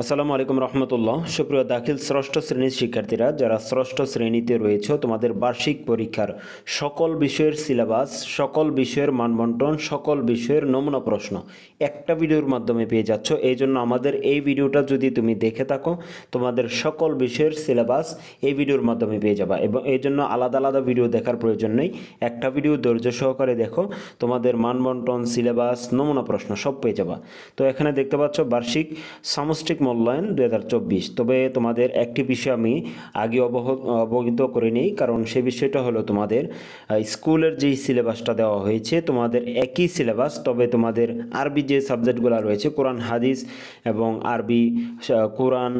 আসসালামু আলাইকুম রহমতুল্লাহ সুপ্রিয় দাখিল ষষ্ঠ শ্রেণীর শিক্ষার্থীরা যারা ষষ্ঠ শ্রেণীতে রয়েছে তোমাদের বার্ষিক পরীক্ষার সকল বিষয়ের সিলেবাস সকল বিষয়ের মানবন্টন সকল বিষয়ের নমুনা প্রশ্ন একটা ভিডিওর মাধ্যমে পেয়ে যাচ্ছ এই জন্য আমাদের এই ভিডিওটা যদি তুমি দেখে থাকো তোমাদের সকল বিষয়ের সিলেবাস এই ভিডিওর মাধ্যমে পেয়ে যাবা এবং এই জন্য আলাদা আলাদা ভিডিও দেখার প্রয়োজন নেই একটা ভিডিও ধৈর্য সহকারে দেখো তোমাদের মানবন্টন সিলেবাস নমুনা প্রশ্ন সব পেয়ে যাবা তো এখানে দেখতে পাচ্ছ বার্ষিক সামষ্টিক মূল্যায়ন দু তবে তোমাদের একটি বিষয় আমি আগে অবহ অবহিত করে নিই কারণ সে বিষয়টা হলো তোমাদের স্কুলের যেই সিলেবাসটা দেওয়া হয়েছে তোমাদের একই সিলেবাস তবে তোমাদের আরবি যে সাবজেক্টগুলো রয়েছে কোরআন হাদিস এবং আরবি কোরআন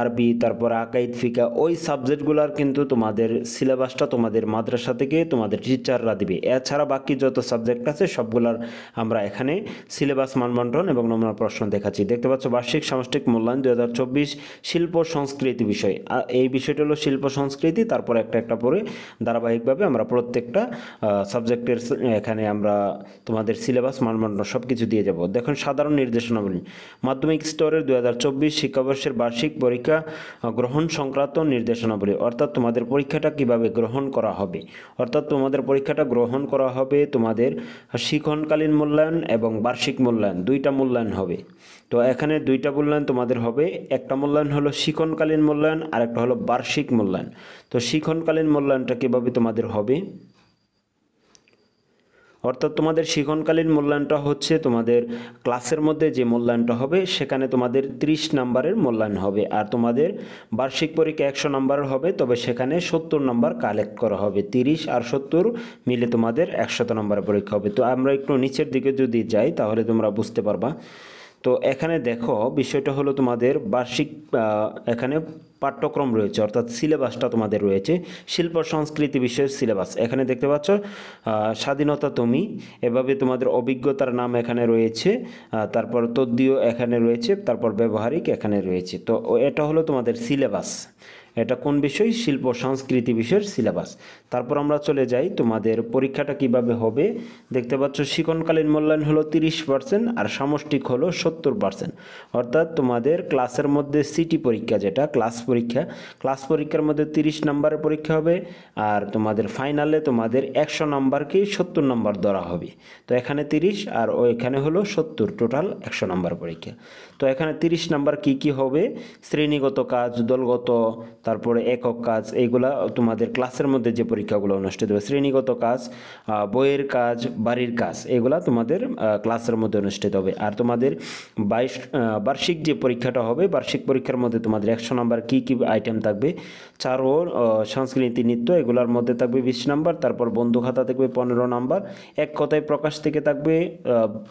আরবি তারপর আকাইদ ফিকা ওই সাবজেক্টগুলোর কিন্তু তোমাদের সিলেবাসটা তোমাদের মাদ্রাসা থেকে তোমাদের টিচাররা দিবে এছাড়া বাকি যত সাবজেক্ট আছে সবগুলার আমরা এখানে সিলেবাস মানবন্টন এবং নমুনা প্রশ্ন দেখাচ্ছি দেখতে পাচ্ছ বার্ষিক সমষ্টি সামষ্টিক মূল্যায়ন দু হাজার চব্বিশ শিল্প সংস্কৃতি বিষয় এই বিষয়টি হলো শিল্প সংস্কৃতি তারপর একটা একটা পরে ধারাবাহিকভাবে আমরা প্রত্যেকটা সাবজেক্টের এখানে আমরা তোমাদের সিলেবাস মানদণ্ড সব কিছু দিয়ে যাব দেখুন সাধারণ নির্দেশনাবলী মাধ্যমিক স্তরের দু হাজার চব্বিশ শিক্ষাবর্ষের বার্ষিক পরীক্ষা গ্রহণ সংক্রান্ত নির্দেশনাবলী অর্থাৎ তোমাদের পরীক্ষাটা কিভাবে গ্রহণ করা হবে অর্থাৎ তোমাদের পরীক্ষাটা গ্রহণ করা হবে তোমাদের শিখনকালীন মূল্যায়ন এবং বার্ষিক মূল্যায়ন দুইটা মূল্যায়ন হবে তো এখানে দুইটা মূল্যায়ন তোমাদের হবে একটা মূল্যায়ন হলো শিখনকালীন মূল্যায়ন আর একটা হলো বার্ষিক মূল্যায়ন তো শিখনকালীন মূল্যায়নটা কীভাবে তোমাদের হবে অর্থাৎ তোমাদের শিখনকালীন মূল্যায়নটা হচ্ছে তোমাদের ক্লাসের মধ্যে যে মূল্যায়নটা হবে সেখানে তোমাদের 30 নাম্বারের মূল্যায়ন হবে আর তোমাদের বার্ষিক পরীক্ষা একশো নাম্বারের হবে তবে সেখানে সত্তর নাম্বার কালেক্ট করা হবে 30 আর সত্তর মিলে তোমাদের একশত নাম্বারের পরীক্ষা হবে তো আমরা একটু নিচের দিকে যদি যাই তাহলে তোমরা বুঝতে পারবা তো এখানে দেখো বিষয়টা হলো তোমাদের বার্ষিক এখানে পাঠ্যক্রম রয়েছে অর্থাৎ সিলেবাসটা তোমাদের রয়েছে শিল্প সংস্কৃতি বিষয়ের সিলেবাস এখানে দেখতে পাচ্ছ স্বাধীনতা তুমি এভাবে তোমাদের অভিজ্ঞতার নাম এখানে রয়েছে তারপর তদ্দীয় এখানে রয়েছে তারপর ব্যবহারিক এখানে রয়েছে তো এটা হলো তোমাদের সিলেবাস এটা কোন বিষয় শিল্প সংস্কৃতি বিষয়ের সিলেবাস তারপর আমরা চলে যাই তোমাদের পরীক্ষাটা কিভাবে হবে দেখতে পাচ্ছ শিক্ষণকালীন মূল্যায়ন হলো তিরিশ পার্সেন্ট আর সামষ্টিক হলো সত্তর পার্সেন্ট অর্থাৎ তোমাদের ক্লাসের মধ্যে সিটি পরীক্ষা যেটা ক্লাস পরীক্ষা ক্লাস পরীক্ষার মধ্যে তিরিশ নাম্বারের পরীক্ষা হবে আর তোমাদের ফাইনালে তোমাদের একশো নাম্বারকে সত্তর নাম্বার ধরা হবে তো এখানে তিরিশ আর ও এখানে হলো সত্তর টোটাল একশো নাম্বার পরীক্ষা তো এখানে তিরিশ নাম্বার কি কি হবে শ্রেণীগত কাজ দলগত তারপরে একক কাজ এইগুলা তোমাদের ক্লাসের মধ্যে যে পরীক্ষাগুলো অনুষ্ঠিত হবে শ্রেণীগত কাজ বইয়ের কাজ বাড়ির কাজ এগুলা তোমাদের ক্লাসের মধ্যে অনুষ্ঠিত হবে আর তোমাদের বাইশ বার্ষিক যে পরীক্ষাটা হবে বার্ষিক পরীক্ষার মধ্যে তোমাদের একশো নাম্বার কী কী আইটেম থাকবে চার ও সংস্কৃতি নৃত্য এগুলার মধ্যে থাকবে বিশ নাম্বার তারপর বন্ধু খাতা থাকবে পনেরো নাম্বার এক কথায় প্রকাশ থেকে থাকবে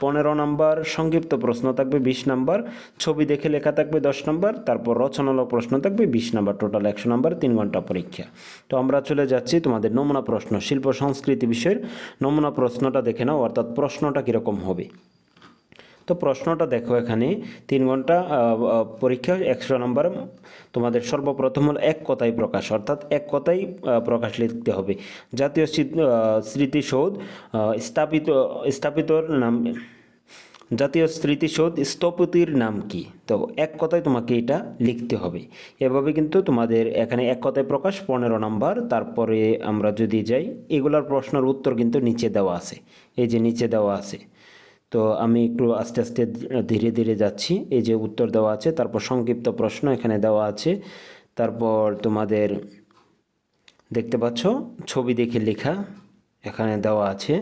পনেরো নাম্বার সংক্ষিপ্ত প্রশ্ন থাকবে বিশ নাম্বার ছবি দেখে লেখা থাকবে দশ নাম্বার তারপর রচনামূলক প্রশ্ন থাকবে বিশ নাম্বার টোটাল হলো একশো নম্বর তিন ঘন্টা পরীক্ষা তো আমরা চলে যাচ্ছি তোমাদের নমুনা প্রশ্ন শিল্প সংস্কৃতি বিষয়ের নমুনা প্রশ্নটা দেখে নাও অর্থাৎ প্রশ্নটা কীরকম হবে তো প্রশ্নটা দেখো এখানে তিন ঘন্টা পরীক্ষা একশো নম্বর তোমাদের সর্বপ্রথম হল এক কথায় প্রকাশ অর্থাৎ এক কথায় প্রকাশ লিখতে হবে জাতীয় স্মৃতিসৌধ স্থাপিত স্থাপিতর নাম জাতীয় স্মৃতিসৌধ স্থপতির নাম কি তো এক কথায় তোমাকে এটা লিখতে হবে এভাবে কিন্তু তোমাদের এখানে এক কথায় প্রকাশ পনেরো নাম্বার তারপরে আমরা যদি যাই এগুলার প্রশ্নের উত্তর কিন্তু নিচে দেওয়া আছে এই যে নিচে দেওয়া আছে তো আমি একটু আস্তে আস্তে ধীরে ধীরে যাচ্ছি এই যে উত্তর দেওয়া আছে তারপর সংক্ষিপ্ত প্রশ্ন এখানে দেওয়া আছে তারপর তোমাদের দেখতে পাচ্ছ ছবি দেখে লেখা এখানে দেওয়া আছে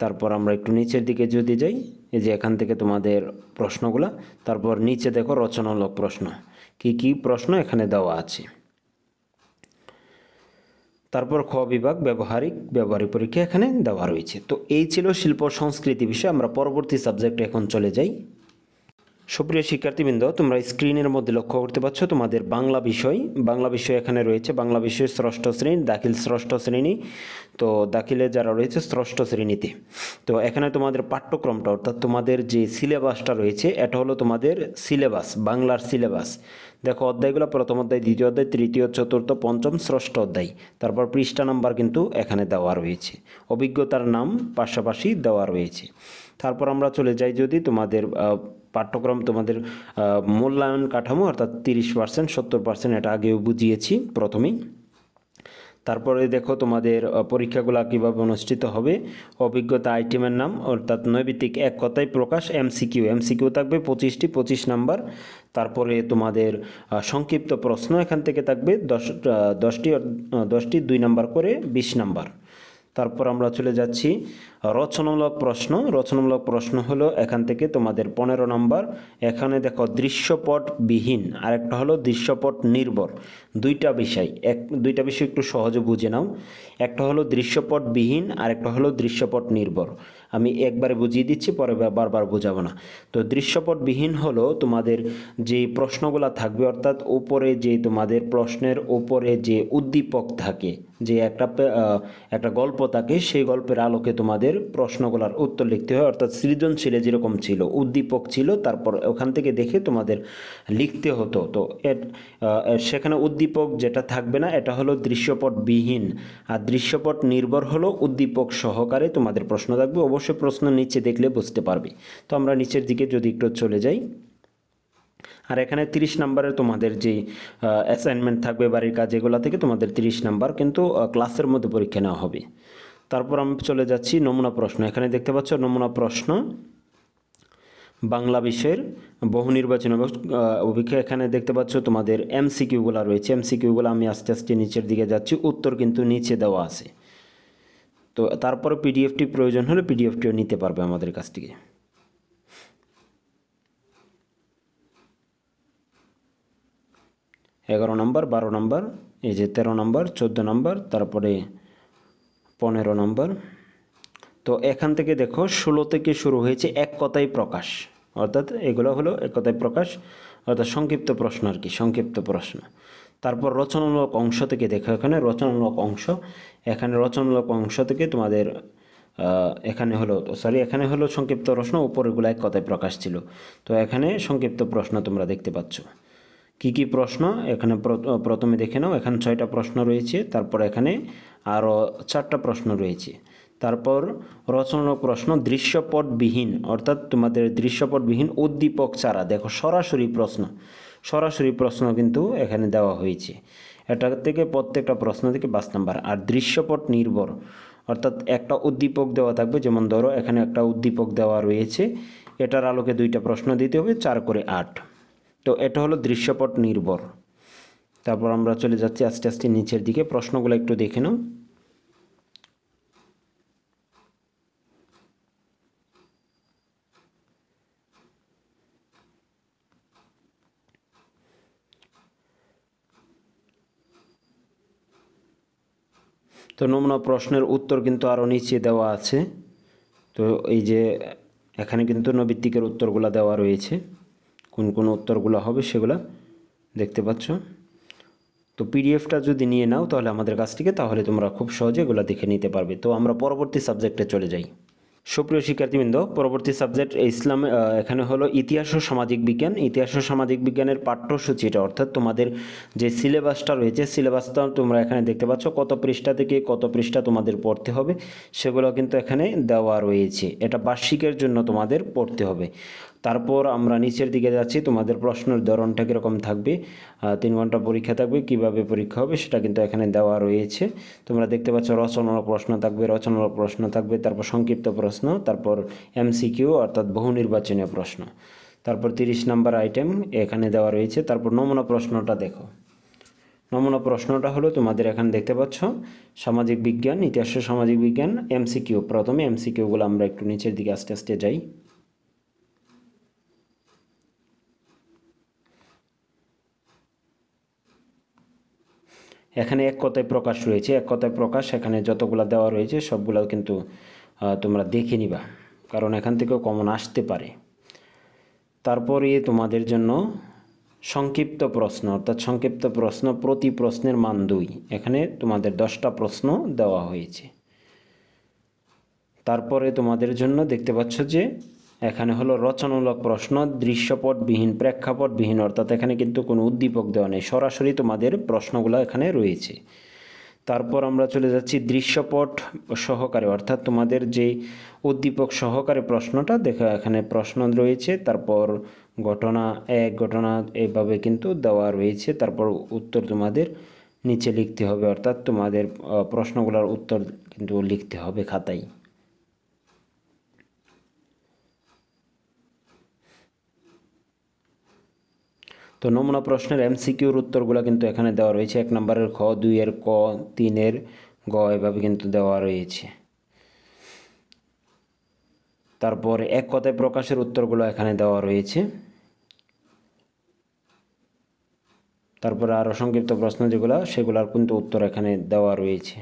তারপর আমরা একটু নিচের দিকে যদি যাই এই যে এখান থেকে তোমাদের প্রশ্নগুলো তারপর নিচে দেখো রচনামূলক প্রশ্ন কি কি প্রশ্ন এখানে দেওয়া আছে তারপর খ বিভাগ ব্যবহারিক ব্যবহারিক পরীক্ষা এখানে দেওয়া রয়েছে তো এই ছিল শিল্প সংস্কৃতি বিষয়ে আমরা পরবর্তী সাবজেক্টে এখন চলে যাই সুপ্রিয় শিক্ষার্থীবৃন্দ তোমরা স্ক্রিনের মধ্যে লক্ষ্য করতে পারছ তোমাদের বাংলা বিষয় বাংলা বিষয় এখানে রয়েছে বাংলা বিষয় ষষ্ঠ শ্রেণী দাখিল ষষ্ঠ শ্রেণী তো দাখিলে যারা রয়েছে ষষ্ঠ শ্রেণীতে তো এখানে তোমাদের পাঠ্যক্রমটা অর্থাৎ তোমাদের যে সিলেবাসটা রয়েছে এটা হলো তোমাদের সিলেবাস বাংলার সিলেবাস দেখো অধ্যায়গুলো প্রথম অধ্যায় দ্বিতীয় অধ্যায় তৃতীয় চতুর্থ পঞ্চম ষষ্ঠ অধ্যায় তারপর পৃষ্ঠা নাম্বার কিন্তু এখানে দেওয়া রয়েছে অভিজ্ঞতার নাম পাশাপাশি দেওয়া রয়েছে তারপর আমরা চলে যাই যদি তোমাদের পাঠ্যক্রম তোমাদের মূল্যায়ন কাঠামো অর্থাৎ তিরিশ পার্সেন্ট সত্তর পার্সেন্ট এটা আগেও বুঝিয়েছি প্রথমেই তারপরে দেখো তোমাদের পরীক্ষাগুলো কীভাবে অনুষ্ঠিত হবে অভিজ্ঞতা আইটেমের নাম অর্থাৎ নৈবিত্তিক এক কথায় প্রকাশ এমসিকিউ এমসিকিউ থাকবে পঁচিশটি পঁচিশ নাম্বার তারপরে তোমাদের সংক্ষিপ্ত প্রশ্ন এখান থেকে থাকবে দশ দশটি দশটি দুই নাম্বার করে বিশ নাম্বার তারপর আমরা চলে যাচ্ছি রচনামূলক প্রশ্ন রচনামূলক প্রশ্ন হলো এখান থেকে তোমাদের পনেরো নম্বর এখানে দেখো দৃশ্যপটবিহীন আরেকটা হলো দৃশ্যপট নির্ভর দুইটা বিষয় এক দুইটা বিষয় একটু সহজে বুঝে নাও একটা হলো দৃশ্যপটবিহীন আরেকটা হলো দৃশ্যপট নির্ভর আমি একবারে বুঝিয়ে দিচ্ছি পরে বারবার বোঝাবো না তো দৃশ্যপটবিহীন হলো তোমাদের যে প্রশ্নগুলো থাকবে অর্থাৎ ওপরে যে তোমাদের প্রশ্নের ওপরে যে উদ্দীপক থাকে যে একটা একটা গল্প থাকে সেই গল্পের আলোকে তোমাদের প্রশ্নগুলোর উত্তর লিখতে হয় অর্থাৎ সৃজনশীলে যেরকম ছিল উদ্দীপক ছিল তারপর ওখান থেকে দেখে তোমাদের লিখতে হতো তো সেখানে উদ্দীপক যেটা থাকবে না এটা হলো দৃশ্যপট বিহীন আর দৃশ্যপট নির্ভর হলো উদ্দীপক সহকারে তোমাদের প্রশ্ন থাকবে অবশ্যই প্রশ্ন নিচে দেখলে বুঝতে পারবে তো আমরা নিচের দিকে যদি একটু চলে যাই আর এখানে 30 নাম্বারে তোমাদের যে অ্যাসাইনমেন্ট থাকবে বাড়ির কাজ এগুলো থেকে তোমাদের 30 নাম্বার কিন্তু ক্লাসের মধ্যে পরীক্ষা নেওয়া হবে তারপর আমি চলে যাচ্ছি নমুনা প্রশ্ন এখানে দেখতে পাচ্ছ নমুনা প্রশ্ন বাংলা বিষয়ের বহু নির্বাচন অভিজ্ঞতা এখানে দেখতে পাচ্ছ তোমাদের এমসিকিউগুলো রয়েছে এমসিকিউগুলো আমি আস্তে আস্তে নিচের দিকে যাচ্ছি উত্তর কিন্তু নিচে দেওয়া আছে তো তারপর পিডিএফটি প্রয়োজন হলে পিডিএফটিও নিতে পারবে আমাদের কাছ থেকে এগারো নম্বর বারো নম্বর এই যে তেরো নম্বর চোদ্দো নম্বর তারপরে পনেরো নম্বর তো এখান থেকে দেখো ষোলো থেকে শুরু হয়েছে এক কথাই প্রকাশ অর্থাৎ এগুলো হলো এক কথায় প্রকাশ অর্থাৎ সংক্ষিপ্ত প্রশ্ন আর কি সংক্ষিপ্ত প্রশ্ন তারপর রচনামূলক অংশ থেকে দেখো এখানে রচনামূলক অংশ এখানে রচনামূলক অংশ থেকে তোমাদের এখানে হলো সরি এখানে হলো সংক্ষিপ্ত প্রশ্ন উপরেগুলো এক কথায় প্রকাশ ছিল তো এখানে সংক্ষিপ্ত প্রশ্ন তোমরা দেখতে পাচ্ছ কি কি প্রশ্ন এখানে প্রথমে দেখে নাও এখানে ছয়টা প্রশ্ন রয়েছে তারপর এখানে আরও চারটা প্রশ্ন রয়েছে তারপর রচনা প্রশ্ন দৃশ্যপটবিহীন অর্থাৎ তোমাদের দৃশ্যপটবিহীন উদ্দীপক চারা দেখো সরাসরি প্রশ্ন সরাসরি প্রশ্ন কিন্তু এখানে দেওয়া হয়েছে এটা থেকে প্রত্যেকটা প্রশ্ন থেকে পাঁচ নাম্বার আর দৃশ্যপট নির্ভর অর্থাৎ একটা উদ্দীপক দেওয়া থাকবে যেমন ধরো এখানে একটা উদ্দীপক দেওয়া রয়েছে এটার আলোকে দুইটা প্রশ্ন দিতে হবে চার করে আট তো এটা হলো দৃশ্যপট নির্ভর তারপর আমরা চলে যাচ্ছি আস্তে আস্তে নিচের দিকে প্রশ্নগুলো একটু দেখে নাও তো নমুনা প্রশ্নের উত্তর কিন্তু আরও নিচে দেওয়া আছে তো এই যে এখানে কিন্তু নবৃত্তিকের উত্তরগুলো দেওয়া রয়েছে কোন কোন উত্তরগুলো হবে সেগুলো দেখতে পাচ্ছ তো পিডিএফটা যদি নিয়ে নাও তাহলে আমাদের কাছ থেকে তাহলে তোমরা খুব সহজে এগুলো দেখে নিতে পারবে তো আমরা পরবর্তী সাবজেক্টে চলে যাই সুপ্রিয় শিক্ষার্থীবৃন্দ পরবর্তী সাবজেক্ট ইসলাম এখানে হলো ইতিহাস ও সামাজিক বিজ্ঞান ইতিহাস ও সামাজিক বিজ্ঞানের পাঠ্যসূচি এটা অর্থাৎ তোমাদের যে সিলেবাসটা রয়েছে সিলেবাসটা তোমরা এখানে দেখতে পাচ্ছ কত পৃষ্ঠা থেকে কত পৃষ্ঠা তোমাদের পড়তে হবে সেগুলো কিন্তু এখানে দেওয়া রয়েছে এটা বার্ষিকের জন্য তোমাদের পড়তে হবে তারপর আমরা নিচের দিকে যাচ্ছি তোমাদের প্রশ্নের ধরনটা কীরকম থাকবে তিন ঘন্টা পরীক্ষা থাকবে কিভাবে পরীক্ষা হবে সেটা কিন্তু এখানে দেওয়া রয়েছে তোমরা দেখতে পাচ্ছ রচনার প্রশ্ন থাকবে রচনার প্রশ্ন থাকবে তারপর সংক্ষিপ্ত প্রশ্ন তারপর এমসিকিউ অর্থাৎ বহু নির্বাচনীয় প্রশ্ন তারপর তিরিশ নাম্বার আইটেম এখানে দেওয়া রয়েছে তারপর নমুনা প্রশ্নটা দেখো নমুনা প্রশ্নটা হলো তোমাদের এখানে দেখতে পাচ্ছ সামাজিক বিজ্ঞান ইতিহাসের সামাজিক বিজ্ঞান এমসিকিউ প্রথমে এমসিকিউগুলো আমরা একটু নিচের দিকে আস্তে আস্তে যাই এখানে এক কথায় প্রকাশ রয়েছে এক কথায় প্রকাশ এখানে যতগুলো দেওয়া রয়েছে সবগুলো কিন্তু তোমরা দেখে নিবা কারণ এখান থেকেও কমন আসতে পারে তারপরে তোমাদের জন্য সংক্ষিপ্ত প্রশ্ন অর্থাৎ সংক্ষিপ্ত প্রশ্ন প্রতি প্রশ্নের মান দুই এখানে তোমাদের দশটা প্রশ্ন দেওয়া হয়েছে তারপরে তোমাদের জন্য দেখতে পাচ্ছ যে এখানে হলো রচনামূলক প্রশ্ন দৃশ্যপটবিহীন প্রেক্ষাপটবিহীন অর্থাৎ এখানে কিন্তু কোনো উদ্দীপক দেওয়া নেই সরাসরি তোমাদের প্রশ্নগুলো এখানে রয়েছে তারপর আমরা চলে যাচ্ছি দৃশ্যপট সহকারে অর্থাৎ তোমাদের যে উদ্দীপক সহকারে প্রশ্নটা দেখো এখানে প্রশ্ন রয়েছে তারপর ঘটনা এক ঘটনা এভাবে কিন্তু দেওয়া রয়েছে তারপর উত্তর তোমাদের নিচে লিখতে হবে অর্থাৎ তোমাদের প্রশ্নগুলোর উত্তর কিন্তু লিখতে হবে খাতায় তো নমুনা প্রশ্নের এমসিকিউর উত্তরগুলো কিন্তু এখানে দেওয়া রয়েছে এক নম্বরের খ দুইয়ের ক তিনের গ এভাবে কিন্তু দেওয়া রয়েছে তারপর এক কথায় প্রকাশের উত্তরগুলো এখানে দেওয়া রয়েছে তারপর আরও সংক্ষিপ্ত প্রশ্ন যেগুলো সেগুলোর কিন্তু উত্তর এখানে দেওয়া রয়েছে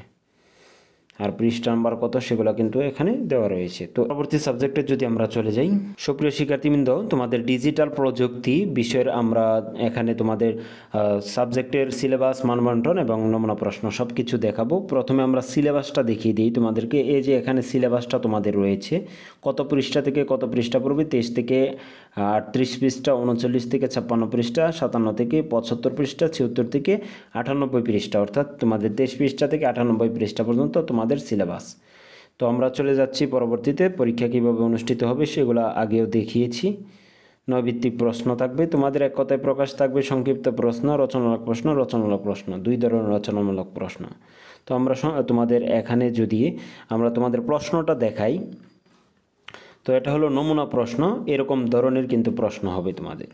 আর পৃষ্ঠা নাম্বার কত সেগুলো কিন্তু এখানে দেওয়া রয়েছে তো পরবর্তী সাবজেক্টে যদি আমরা চলে যাই সুপ্রিয় শিক্ষার্থীবৃন্দ তোমাদের ডিজিটাল প্রযুক্তি বিষয়ের আমরা এখানে তোমাদের সাবজেক্টের সিলেবাস মানবন্টন এবং নমুনা প্রশ্ন সব কিছু দেখাবো প্রথমে আমরা সিলেবাসটা দেখিয়ে দিই তোমাদেরকে এই যে এখানে সিলেবাসটা তোমাদের রয়েছে কত পৃষ্ঠা থেকে কত পৃষ্ঠা পড়বে তেইশ থেকে আটত্রিশ পৃষ্ঠা উনচল্লিশ থেকে ছাপ্পান্ন পৃষ্ঠা সাতান্ন থেকে পঁচাত্তর পৃষ্ঠা ছিয়ত্তর থেকে আটানব্বই পৃষ্ঠা অর্থাৎ তোমাদের তেইশ পৃষ্ঠা থেকে আটানব্বই পৃষ্ঠা পর্যন্ত তোমাদের আমাদের সিলেবাস তো আমরা চলে যাচ্ছি পরবর্তীতে পরীক্ষা কীভাবে অনুষ্ঠিত হবে সেগুলো আগেও দেখিয়েছি নৈভিত্তিক প্রশ্ন থাকবে তোমাদের এক কথায় প্রকাশ থাকবে সংক্ষিপ্ত প্রশ্ন রচনামূলক প্রশ্ন রচনামূলক প্রশ্ন দুই ধরনের রচনামূলক প্রশ্ন তো আমরা তোমাদের এখানে যদি আমরা তোমাদের প্রশ্নটা দেখাই তো এটা হলো নমুনা প্রশ্ন এরকম ধরনের কিন্তু প্রশ্ন হবে তোমাদের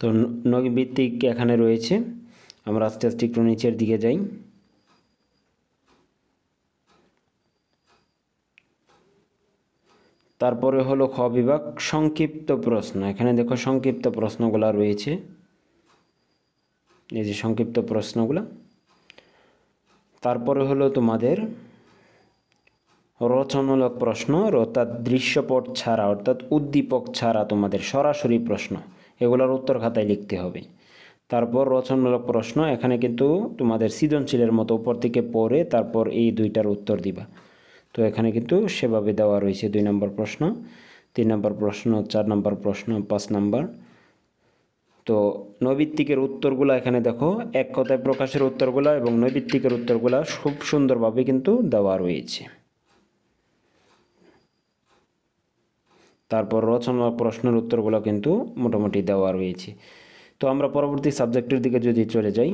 তো নৈভিত্তিক এখানে রয়েছে আমরা আস্তে আস্তে একটু নিচের দিকে যাই তারপরে হলো খ বিভাগ সংক্ষিপ্ত প্রশ্ন এখানে দেখো সংক্ষিপ্ত প্রশ্নগুলো রয়েছে এই যে সংক্ষিপ্ত প্রশ্নগুলো তারপরে হলো তোমাদের রচনামূলক প্রশ্ন অর্থাৎ দৃশ্যপট ছাড়া অর্থাৎ উদ্দীপক ছাড়া তোমাদের সরাসরি প্রশ্ন এগুলোর উত্তর খাতায় লিখতে হবে তারপর রচনামূলক প্রশ্ন এখানে কিন্তু তোমাদের সৃজনশীলের মতো উপর থেকে পড়ে তারপর এই দুইটার উত্তর দিবা তো এখানে কিন্তু সেভাবে দেওয়া রয়েছে দুই নম্বর প্রশ্ন তিন নম্বর প্রশ্ন চার নম্বর প্রশ্ন পাঁচ নম্বর তো নৈবিত্তিকের উত্তরগুলো এখানে দেখো এক কথায় প্রকাশের উত্তরগুলো এবং নৈবিত্তিকের উত্তরগুলো খুব সুন্দরভাবে কিন্তু দেওয়া রয়েছে তারপর রচনা প্রশ্নের উত্তরগুলো কিন্তু মোটামুটি দেওয়া রয়েছে তো আমরা পরবর্তী সাবজেক্টের দিকে যদি চলে যাই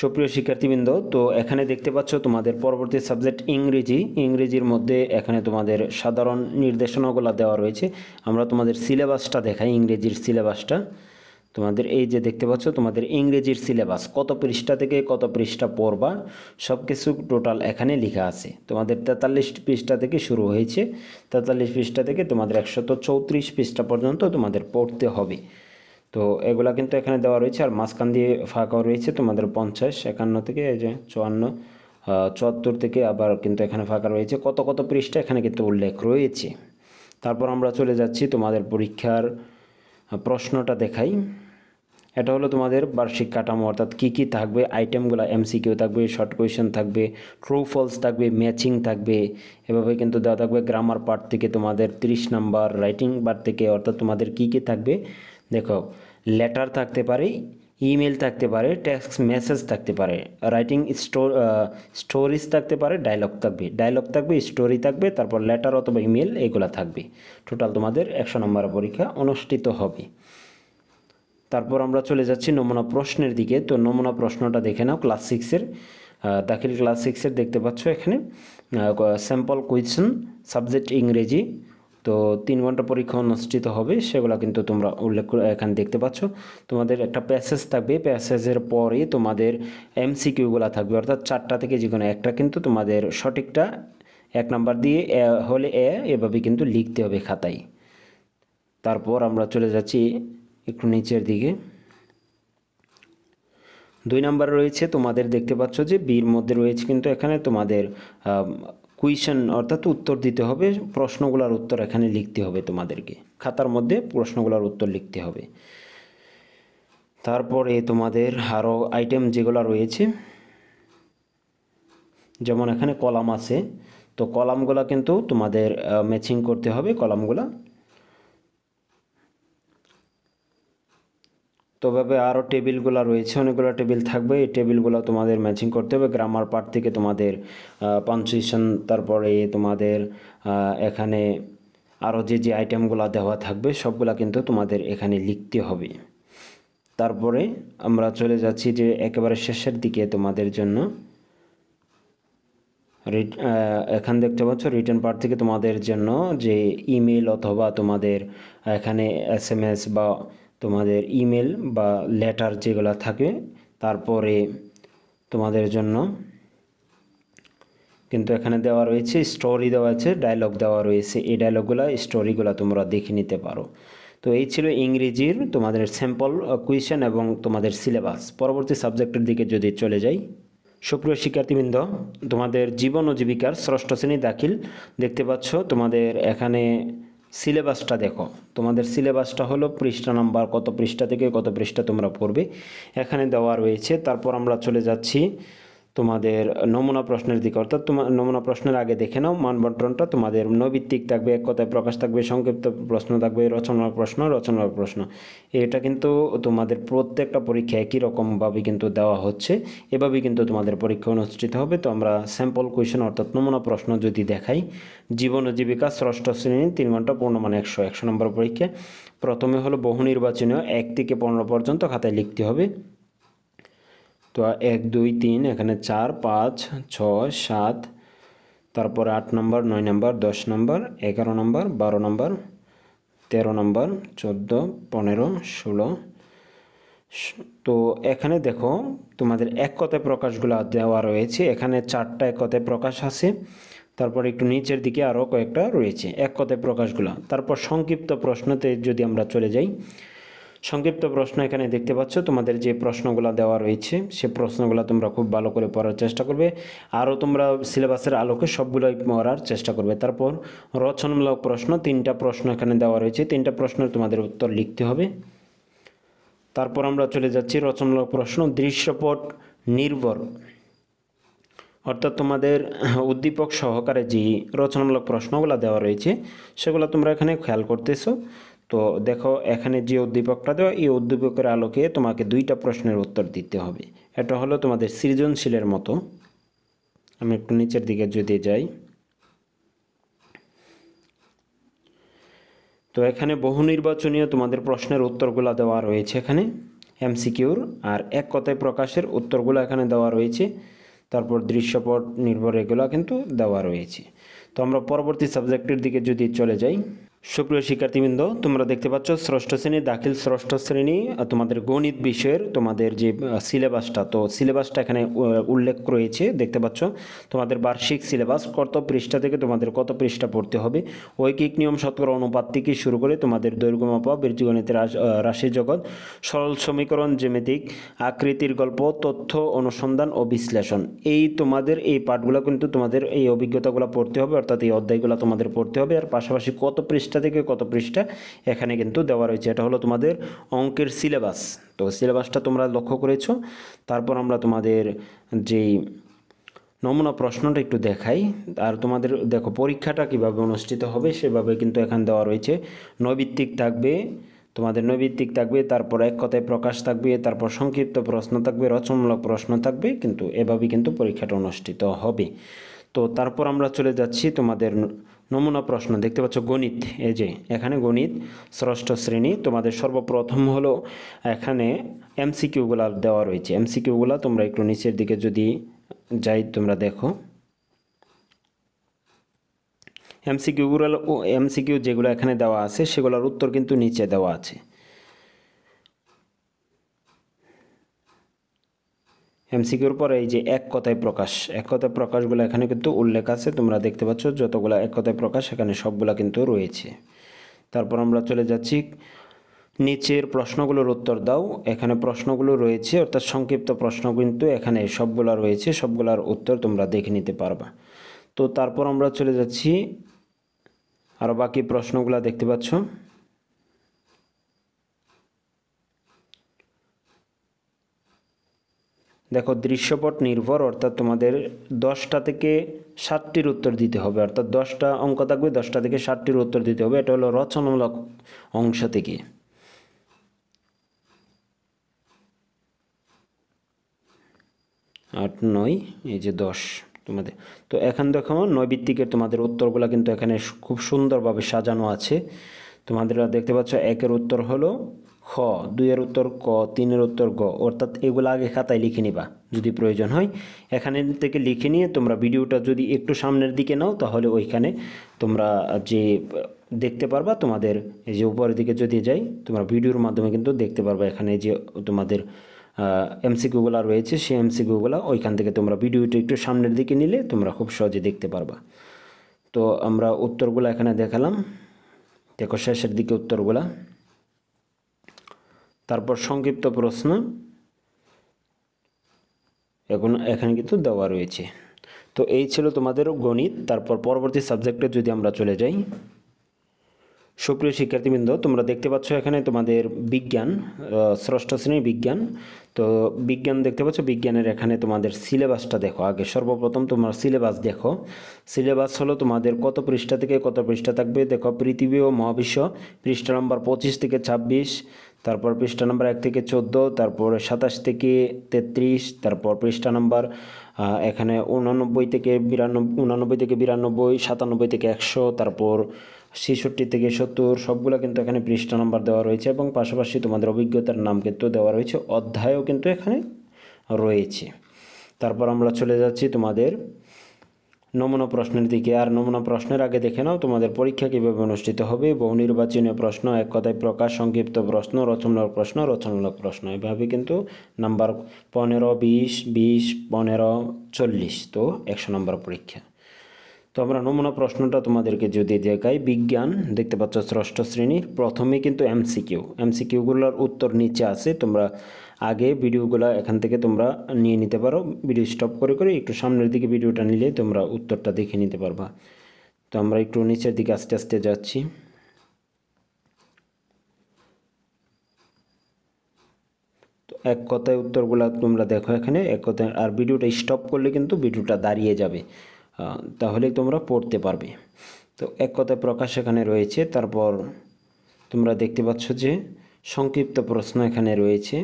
সুপ্রিয় শিক্ষার্থীবৃন্দ তো এখানে দেখতে পাচ্ছ তোমাদের পরবর্তী সাবজেক্ট ইংরেজি ইংরেজির মধ্যে এখানে তোমাদের সাধারণ নির্দেশনাগুলো দেওয়া রয়েছে আমরা তোমাদের সিলেবাসটা দেখাই ইংরেজির সিলেবাসটা তোমাদের এই যে দেখতে পাচ্ছ তোমাদের ইংরেজির সিলেবাস কত পৃষ্ঠা থেকে কত পৃষ্ঠা পড়বা সব কিছু টোটাল এখানে লেখা আছে তোমাদের তেতাল্লিশ পৃষ্ঠা থেকে শুরু হয়েছে তেতাল্লিশ পৃষ্ঠা থেকে তোমাদের একশত চৌত্রিশ পৃষ্ঠা পর্যন্ত তোমাদের পড়তে হবে তো এগুলা কিন্তু এখানে দেওয়া রয়েছে আর মাঝখান দিয়ে ফাঁকাও রয়েছে তোমাদের পঞ্চাশ একান্ন থেকে এই যে চুয়ান্ন চুয়াত্তর থেকে আবার কিন্তু এখানে ফাঁকা রয়েছে কত কত পৃষ্ঠা এখানে কিন্তু উল্লেখ রয়েছে তারপর আমরা চলে যাচ্ছি তোমাদের পরীক্ষার প্রশ্নটা দেখাই এটা হলো তোমাদের বার্ষিক কাঠামো অর্থাৎ কী কী থাকবে আইটেমগুলো এমসিকিউ থাকবে শর্ট কোয়েশন থাকবে ট্রু ফলস থাকবে ম্যাচিং থাকবে এভাবে কিন্তু দেওয়া থাকবে গ্রামার পার্ট থেকে তোমাদের 30 নাম্বার রাইটিং পার্ট থেকে অর্থাৎ তোমাদের কী কী থাকবে দেখো লেটার থাকতে পারে ইমেল থাকতে পারে টেক্সট মেসেজ থাকতে পারে রাইটিং স্টোরিজ থাকতে পারে ডায়লগ থাকবে ডায়লগ থাকবে স্টোরি থাকবে তারপর লেটার অথবা ইমেল এগুলো থাকবে টোটাল তোমাদের একশো নম্বর পরীক্ষা অনুষ্ঠিত হবে তারপর আমরা চলে যাচ্ছি নমুনা প্রশ্নের দিকে তো নমুনা প্রশ্নটা দেখে নাও ক্লাস সিক্সের দাখিল ক্লাস সিক্সের দেখতে পাচ্ছ এখানে স্যাম্পল কোয়েশন সাবজেক্ট ইংরেজি তো তিন ঘন্টা পরীক্ষা অনুষ্ঠিত হবে সেগুলো কিন্তু তোমরা উল্লেখ এখানে দেখতে পাচ্ছ তোমাদের একটা প্যাসেজ থাকবে প্যাসেজের পরে তোমাদের এমসিকিউগুলো থাকবে অর্থাৎ চারটা থেকে যে কোনো একটা কিন্তু তোমাদের সঠিকটা এক নাম্বার দিয়ে এ হলে এ এভাবে কিন্তু লিখতে হবে খাতায় তারপর আমরা চলে যাচ্ছি একটু নিচের দিকে দুই নাম্বার রয়েছে তোমাদের দেখতে পাচ্ছ যে বির মধ্যে রয়েছে কিন্তু এখানে তোমাদের কুইশন অর্থাৎ উত্তর দিতে হবে প্রশ্নগুলোর উত্তর এখানে লিখতে হবে তোমাদেরকে খাতার মধ্যে প্রশ্নগুলোর উত্তর লিখতে হবে তারপরে তোমাদের আরও আইটেম যেগুলো রয়েছে যেমন এখানে কলাম আছে তো কলামগুলা কিন্তু তোমাদের ম্যাচিং করতে হবে কলামগুলা তো ভাবে আরও টেবিলগুলো রয়েছে অনেকগুলো টেবিল থাকবে এই টেবিলগুলো তোমাদের ম্যাচিং করতে হবে গ্রামার পার্ট থেকে তোমাদের পাঞ্চুয়েশন তারপরে তোমাদের এখানে আরও যে যে আইটেমগুলো দেওয়া থাকবে সবগুলা কিন্তু তোমাদের এখানে লিখতে হবে তারপরে আমরা চলে যাচ্ছি যে একেবারে শেষের দিকে তোমাদের জন্য এখান দেখতে পাচ্ছ রিটার্ন পার্ট থেকে তোমাদের জন্য যে ইমেল অথবা তোমাদের এখানে এস বা তোমাদের ইমেল বা লেটার যেগুলো থাকে তারপরে তোমাদের জন্য কিন্তু এখানে দেওয়া রয়েছে স্টোরি দেওয়া আছে ডায়লগ দেওয়া রয়েছে এই ডায়লগুলো স্টোরিগুলো তোমরা দেখে নিতে পারো তো এই ছিল ইংরেজির তোমাদের স্যাম্পল কুয়েশন এবং তোমাদের সিলেবাস পরবর্তী সাবজেক্টের দিকে যদি চলে যাই সুপ্রিয় শিক্ষার্থীবৃন্দ তোমাদের জীবন ও জীবিকার ষষ্ঠ শ্রেণী দাখিল দেখতে পাচ্ছ তোমাদের এখানে সিলেবাসটা দেখো তোমাদের সিলেবাসটা হলো পৃষ্ঠা নাম্বার কত পৃষ্ঠা থেকে কত পৃষ্ঠা তোমরা পড়বে এখানে দেওয়া রয়েছে তারপর আমরা চলে যাচ্ছি তোমাদের নমুনা প্রশ্নের দিকে অর্থাৎ তোমার নমুনা প্রশ্নের আগে দেখে নাও মানবন্টনটা তোমাদের নৈবিত্তিক থাকবে এক কথায় প্রকাশ থাকবে সংক্ষিপ্ত প্রশ্ন থাকবে রচনার প্রশ্ন রচনার প্রশ্ন এটা কিন্তু তোমাদের প্রত্যেকটা পরীক্ষা একই রকমভাবে কিন্তু দেওয়া হচ্ছে এভাবেই কিন্তু তোমাদের পরীক্ষা অনুষ্ঠিত হবে তো আমরা স্যাম্পল কোয়েশন অর্থাৎ নমুনা প্রশ্ন যদি দেখাই জীবন ও জীবিকা ষষ্ঠ শ্রেণী তিন ঘন্টা পূর্ণ মানে একশো একশো নম্বর পরীক্ষা প্রথমে হলো বহু নির্বাচনীয় এক থেকে পনেরো পর্যন্ত খাতায় লিখতে হবে তো এক দুই তিন এখানে চার পাঁচ ছ সাত তারপর আট নম্বর নয় নম্বর দশ নম্বর এগারো নম্বর বারো নম্বর তেরো নম্বর চোদ্দো পনেরো ষোলো তো এখানে দেখো তোমাদের এক কথে প্রকাশগুলো দেওয়া রয়েছে এখানে চারটা এক কথায় প্রকাশ আছে তারপর একটু নিচের দিকে আরও কয়েকটা রয়েছে এক কথায় প্রকাশগুলো তারপর সংক্ষিপ্ত প্রশ্নতে যদি আমরা চলে যাই সংক্ষিপ্ত প্রশ্ন এখানে দেখতে পাচ্ছ তোমাদের যে প্রশ্নগুলো দেওয়া রয়েছে সে প্রশ্নগুলো তোমরা খুব ভালো করে পড়ার চেষ্টা করবে আরও তোমরা সিলেবাসের আলোকে সবগুলোই পড়ার চেষ্টা করবে তারপর রচনামূলক প্রশ্ন তিনটা প্রশ্ন এখানে দেওয়া রয়েছে তিনটা প্রশ্নের তোমাদের উত্তর লিখতে হবে তারপর আমরা চলে যাচ্ছি রচনামূলক প্রশ্ন দৃশ্যপট নির্ভর অর্থাৎ তোমাদের উদ্দীপক সহকারে যে রচনামূলক প্রশ্নগুলো দেওয়া রয়েছে সেগুলো তোমরা এখানে খেয়াল করতেছো তো দেখো এখানে যে উদ্দীপকটা দেওয়া এই উদ্দীপকের আলোকে তোমাকে দুইটা প্রশ্নের উত্তর দিতে হবে এটা হলো তোমাদের সৃজনশীলের মতো আমি একটু নিচের দিকে যদি যাই তো এখানে বহু নির্বাচনীয় তোমাদের প্রশ্নের উত্তরগুলো দেওয়া রয়েছে এখানে এমসিকিউর আর এক কথায় প্রকাশের উত্তরগুলো এখানে দেওয়া রয়েছে তারপর দৃশ্যপট নির্ভর এগুলো কিন্তু দেওয়া রয়েছে তো আমরা পরবর্তী সাবজেক্টের দিকে যদি চলে যাই সুপ্রিয় শিক্ষার্থীবৃন্দ তোমরা দেখতে পাচ্ছ ষষ্ঠ শ্রেণী দাখিল ষষ্ঠ শ্রেণী তোমাদের গণিত বিষয়ের তোমাদের যে সিলেবাসটা তো সিলেবাসটা এখানে উল্লেখ রয়েছে দেখতে পাচ্ছ তোমাদের বার্ষিক সিলেবাস কত পৃষ্ঠা থেকে তোমাদের কত পৃষ্ঠা পড়তে হবে ঐকিক নিয়ম শতকরা অনুপাত থেকে শুরু করে তোমাদের দৈর্ঘ্য মাপা বীর্যগণিতের রাশি জগৎ সরল সমীকরণ জেমেতিক আকৃতির গল্প তথ্য অনুসন্ধান ও বিশ্লেষণ এই তোমাদের এই পাঠগুলো কিন্তু তোমাদের এই অভিজ্ঞতাগুলো পড়তে হবে অর্থাৎ এই অধ্যায়গুলো তোমাদের পড়তে হবে আর পাশাপাশি কত পৃষ্ঠা পৃষ্ঠা থেকে কত পৃষ্ঠা এখানে কিন্তু দেওয়া রয়েছে এটা হলো তোমাদের অঙ্কের সিলেবাস তো সিলেবাসটা তোমরা লক্ষ্য করেছ তারপর আমরা তোমাদের যেই নমুনা প্রশ্নটা একটু দেখাই আর তোমাদের দেখো পরীক্ষাটা কিভাবে অনুষ্ঠিত হবে সেভাবে কিন্তু এখানে দেওয়া রয়েছে নৈভিত্তিক থাকবে তোমাদের নৈভিত্তিক থাকবে তারপর এক কথায় প্রকাশ থাকবে তারপর সংক্ষিপ্ত প্রশ্ন থাকবে রচনামূলক প্রশ্ন থাকবে কিন্তু এভাবেই কিন্তু পরীক্ষাটা অনুষ্ঠিত হবে তো তারপর আমরা চলে যাচ্ছি তোমাদের নমুনা প্রশ্ন দেখতে পাচ্ছ গণিত এই যে এখানে গণিত ষষ্ঠ শ্রেণী তোমাদের সর্বপ্রথম হলো এখানে এমসিকিউগুলা দেওয়া রয়েছে এমসিকিউগুলা তোমরা একটু নিচের দিকে যদি যাই তোমরা দেখো এমসিকিউগুলো এমসিকিউ যেগুলো এখানে দেওয়া আছে সেগুলোর উত্তর কিন্তু নিচে দেওয়া আছে এমসিকিউর পরে এই যে এক কথায় প্রকাশ এক কথায় প্রকাশগুলো এখানে কিন্তু উল্লেখ আছে তোমরা দেখতে পাচ্ছ যতগুলো এক কথায় প্রকাশ এখানে সবগুলো কিন্তু রয়েছে তারপর আমরা চলে যাচ্ছি নিচের প্রশ্নগুলোর উত্তর দাও এখানে প্রশ্নগুলো রয়েছে অর্থাৎ সংক্ষিপ্ত প্রশ্ন কিন্তু এখানে সবগুলা রয়েছে সবগুলার উত্তর তোমরা দেখে নিতে পারবা তো তারপর আমরা চলে যাচ্ছি আর বাকি প্রশ্নগুলো দেখতে পাচ্ছ দেখো দৃশ্যপট নির্ভর অর্থাৎ তোমাদের দশটা থেকে ষাটটির উত্তর দিতে হবে অর্থাৎ দশটা অঙ্ক থাকবে দশটা থেকে ষাটটির উত্তর দিতে হবে এটা হলো রচনামূলক অংশ থেকে আট নয় এই যে দশ তোমাদের তো এখান দেখো নয়ভিত্তিকের তোমাদের উত্তরগুলো কিন্তু এখানে খুব সুন্দরভাবে সাজানো আছে তোমাদের দেখতে পাচ্ছ একের উত্তর হলো খ দুইয়ের উত্তর ক তিনের উত্তর গ অর্থাৎ এগুলো আগে খাতায় লিখে নিবা যদি প্রয়োজন হয় এখানে থেকে লিখে নিয়ে তোমরা ভিডিওটা যদি একটু সামনের দিকে নাও তাহলে ওইখানে তোমরা যে দেখতে পারবা তোমাদের এই যে উপরের দিকে যদি যাই তোমরা ভিডিওর মাধ্যমে কিন্তু দেখতে পারবা এখানে যে তোমাদের এমসিকিউগুলো রয়েছে সেই এমসিকিউগুলো ওইখান থেকে তোমরা ভিডিওটা একটু সামনের দিকে নিলে তোমরা খুব সহজে দেখতে পারবা তো আমরা উত্তরগুলো এখানে দেখালাম দেখো শেষের দিকে উত্তরগুলা তারপর সংক্ষিপ্ত প্রশ্ন এখন এখানে কিন্তু দেওয়া রয়েছে তো এই ছিল তোমাদের গণিত তারপর পরবর্তী সাবজেক্টে যদি আমরা চলে যাই সুপ্রিয় শিক্ষার্থীবৃন্দ তোমরা দেখতে পাচ্ছ এখানে তোমাদের বিজ্ঞান ষষ্ঠ শ্রেণীর বিজ্ঞান তো বিজ্ঞান দেখতে পাচ্ছ বিজ্ঞানের এখানে তোমাদের সিলেবাসটা দেখো আগে সর্বপ্রথম তোমার সিলেবাস দেখো সিলেবাস হলো তোমাদের কত পৃষ্ঠা থেকে কত পৃষ্ঠা থাকবে দেখো পৃথিবী ও মহাবিশ্ব পৃষ্ঠা নম্বর পঁচিশ থেকে ছাব্বিশ তারপর পৃষ্ঠা নম্বর এক থেকে চোদ্দো তারপর সাতাশ থেকে তেত্রিশ তারপর পৃষ্ঠা নম্বর এখানে উনানব্বই থেকে বিরানব্বই উনানব্বই থেকে বিরানব্বই সাতানব্বই থেকে একশো তারপর ছেষট্টি থেকে সত্তর সবগুলো কিন্তু এখানে পৃষ্ঠা নম্বর দেওয়া রয়েছে এবং পাশাপাশি তোমাদের অভিজ্ঞতার নাম কিন্তু দেওয়া রয়েছে অধ্যায়ও কিন্তু এখানে রয়েছে তারপর আমরা চলে যাচ্ছি তোমাদের নমুনা প্রশ্নের দিকে আর নমুনা প্রশ্নের আগে দেখে নাও তোমাদের পরীক্ষা কীভাবে অনুষ্ঠিত হবে বহু নির্বাচনীয় প্রশ্ন এক কথায় প্রকাশ সংক্ষিপ্ত প্রশ্ন রচনামূলক প্রশ্ন রচনামূলক প্রশ্ন এভাবে কিন্তু নাম্বার পনেরো বিশ বিশ পনেরো চল্লিশ তো একশো নম্বর পরীক্ষা তো আমরা নমুনা প্রশ্নটা তোমাদেরকে যদি দেখাই বিজ্ঞান দেখতে পাচ্ছ ষষ্ঠ শ্রেণীর প্রথমে কিন্তু এমসিকিউ এমসিকিউগুলোর উত্তর নিচে আছে তোমরা আগে ভিডিওগুলো এখান থেকে তোমরা নিয়ে নিতে পারো ভিডিও স্টপ করে করে একটু সামনের দিকে ভিডিওটা নিলে তোমরা উত্তরটা দেখে নিতে পারবা তো আমরা একটু নিচের দিকে আস্তে আস্তে যাচ্ছি তো এক কথায় উত্তরগুলো তোমরা দেখো এখানে এক কথায় আর ভিডিওটা স্টপ করলে কিন্তু ভিডিওটা দাঁড়িয়ে যাবে তাহলে তোমরা পড়তে পারবে তো এক কথায় প্রকাশ এখানে রয়েছে তারপর তোমরা দেখতে পাচ্ছ যে সংক্ষিপ্ত প্রশ্ন এখানে রয়েছে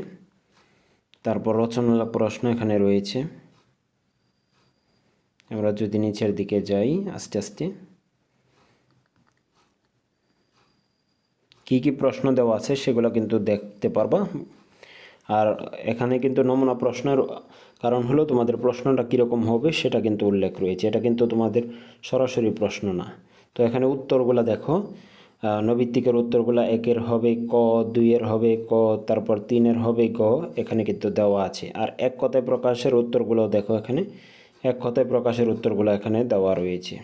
তারপর রচনা প্রশ্ন এখানে রয়েছে আমরা যদি নিচের দিকে যাই আস্তে আস্তে কি কি প্রশ্ন দেওয়া আছে সেগুলো কিন্তু দেখতে পারবা আর এখানে কিন্তু নমুনা প্রশ্নের কারণ হলো তোমাদের প্রশ্নটা কীরকম হবে সেটা কিন্তু উল্লেখ রয়েছে এটা কিন্তু তোমাদের সরাসরি প্রশ্ন না তো এখানে উত্তরগুলো দেখো নবিত্তিকের উত্তরগুলো একের হবে ক দুইয়ের হবে ক তারপর তিনের হবে গ এখানে কিন্তু দেওয়া আছে আর এক কথায় প্রকাশের উত্তরগুলো দেখো এখানে এক কথায় প্রকাশের উত্তরগুলো এখানে দেওয়া রয়েছে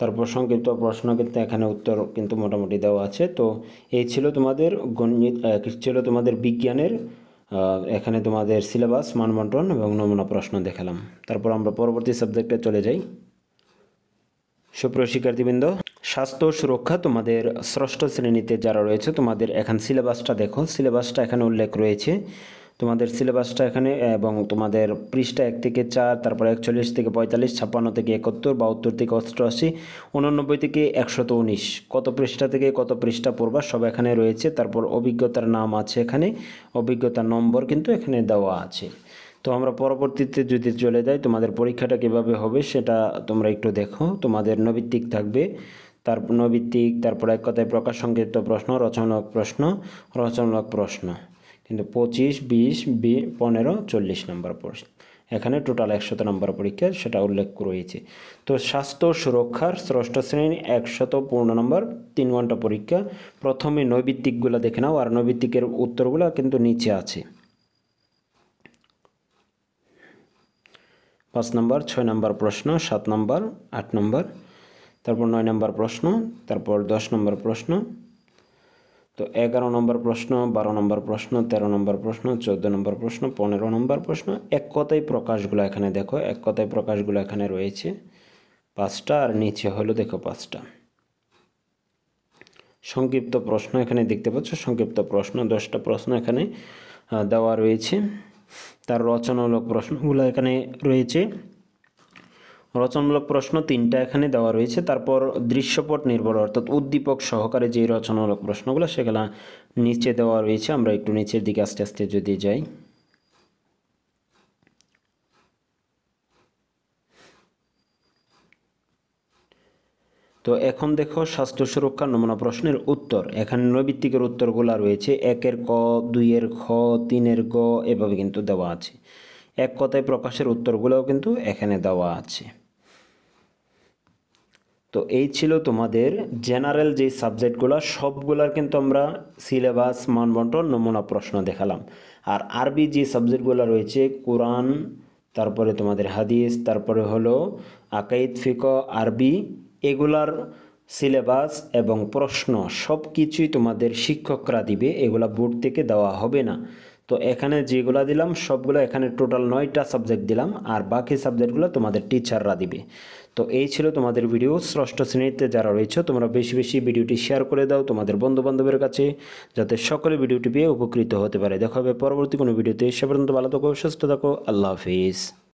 তারপর সংক্ষিপ্ত প্রশ্ন কিন্তু এখানে উত্তর কিন্তু মোটামুটি দেওয়া আছে তো এই ছিল তোমাদের গণিত ছিল তোমাদের বিজ্ঞানের এখানে তোমাদের সিলেবাস মানবন্টন এবং নমুনা প্রশ্ন দেখালাম তারপর আমরা পরবর্তী সাবজেক্টে চলে যাই সুপ্রিয় শিক্ষার্থীবৃন্দ স্বাস্থ্য সুরক্ষা তোমাদের ষষ্ঠ শ্রেণীতে যারা রয়েছে তোমাদের এখন সিলেবাসটা দেখো সিলেবাসটা এখানে উল্লেখ রয়েছে তোমাদের সিলেবাসটা এখানে এবং তোমাদের পৃষ্ঠা এক থেকে চার তারপর একচল্লিশ থেকে পঁয়তাল্লিশ ছাপ্পান্ন থেকে একাত্তর বাহাত্তর থেকে অষ্টআশি উননব্বই থেকে একশত উনিশ কত পৃষ্ঠা থেকে কত পৃষ্ঠা পড়বা সব এখানে রয়েছে তারপর অভিজ্ঞতার নাম আছে এখানে অভিজ্ঞতার নম্বর কিন্তু এখানে দেওয়া আছে তো আমরা পরবর্তীতে যদি চলে যাই তোমাদের পরীক্ষাটা কিভাবে হবে সেটা তোমরা একটু দেখো তোমাদের নৈবিত্তিক থাকবে তার নৈবিত্তিক তারপর এক কথায় প্রকাশ সংক্ষিপ্ত প্রশ্ন রচনামূলক প্রশ্ন রচনামূলক প্রশ্ন কিন্তু পঁচিশ বিশ বি পনেরো চল্লিশ নম্বর প্রশ্ন এখানে টোটাল একশত নম্বর পরীক্ষা সেটা উল্লেখ রয়েছে তো স্বাস্থ্য সুরক্ষার ষষ্ঠ শ্রেণী একশত পূর্ণ নম্বর তিন ঘন্টা পরীক্ষা প্রথমে নৈবিত্তিকগুলো দেখে নাও আর নৈবিত্তিকের উত্তরগুলো কিন্তু নিচে আছে পাঁচ নম্বর ছয় নম্বর প্রশ্ন সাত নম্বর আট নম্বর তারপর নয় নম্বর প্রশ্ন তারপর দশ নম্বর প্রশ্ন তো এগারো নম্বর প্রশ্ন বারো নম্বর প্রশ্ন তেরো নম্বর প্রশ্ন চোদ্দো নম্বর প্রশ্ন পনেরো নম্বর প্রশ্ন এক কথাই প্রকাশগুলো এখানে দেখো এক কথায় প্রকাশগুলো এখানে রয়েছে পাঁচটা আর নিচে হলো দেখো পাঁচটা সংক্ষিপ্ত প্রশ্ন এখানে দেখতে পাচ্ছ সংক্ষিপ্ত প্রশ্ন দশটা প্রশ্ন এখানে দেওয়া রয়েছে তার রচনামূলক প্রশ্নগুলো এখানে রয়েছে রচনামূলক প্রশ্ন তিনটা এখানে দেওয়া রয়েছে তারপর দৃশ্যপট নির্ভর অর্থাৎ উদ্দীপক সহকারে যে রচনামূলক প্রশ্নগুলো সেগুলো নিচে দেওয়া রয়েছে আমরা একটু নিচের দিকে আস্তে আস্তে যদি যাই তো এখন দেখো স্বাস্থ্য সুরক্ষা নমুনা প্রশ্নের উত্তর এখানে নৈবিত্তিকের উত্তরগুলো রয়েছে একের ক দুইয়ের খ তিনের গ এভাবে কিন্তু দেওয়া আছে এক কথায় প্রকাশের উত্তরগুলোও কিন্তু এখানে দেওয়া আছে তো এই ছিল তোমাদের জেনারেল যে সাবজেক্টগুলো সবগুলার কিন্তু আমরা সিলেবাস মানবন্টন নমুনা প্রশ্ন দেখালাম আর আরবি যে সাবজেক্টগুলো রয়েছে কোরআন তারপরে তোমাদের হাদিস তারপরে হলো আকাইদ ফিক আরবি এগুলার সিলেবাস এবং প্রশ্ন সব কিছুই তোমাদের শিক্ষকরা দিবে এগুলা বোর্ড থেকে দেওয়া হবে না তো এখানে যেগুলো দিলাম সবগুলো এখানে টোটাল নয়টা সাবজেক্ট দিলাম আর বাকি সাবজেক্টগুলো তোমাদের টিচাররা দিবে তো এই ছিল তোমাদের ভিডিও ষষ্ঠ শ্রেণীতে যারা রয়েছে তোমরা বেশি বেশি ভিডিওটি শেয়ার করে দাও তোমাদের বন্ধুবান্ধবের কাছে যাতে সকলে ভিডিওটি পেয়ে উপকৃত হতে পারে দেখা হবে পরবর্তী কোনো ভিডিওতে সে পর্যন্ত ভালো থাকো সুস্থ থাকো আল্লাহ হাফিজ